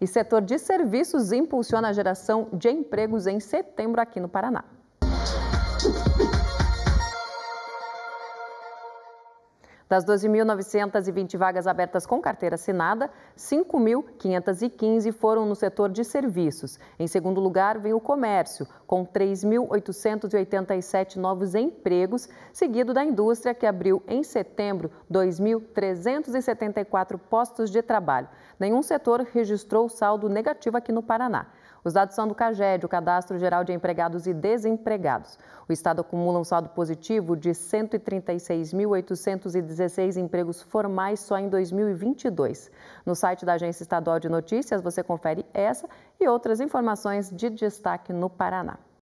E setor de serviços impulsiona a geração de empregos em setembro aqui no Paraná. Das 12.920 vagas abertas com carteira assinada, 5.515 foram no setor de serviços. Em segundo lugar, vem o comércio, com 3.887 novos empregos, seguido da indústria, que abriu em setembro 2.374 postos de trabalho. Nenhum setor registrou saldo negativo aqui no Paraná. Os dados são do CAGED, o Cadastro Geral de Empregados e Desempregados. O Estado acumula um saldo positivo de 136.816 empregos formais só em 2022. No site da Agência Estadual de Notícias você confere essa e outras informações de destaque no Paraná.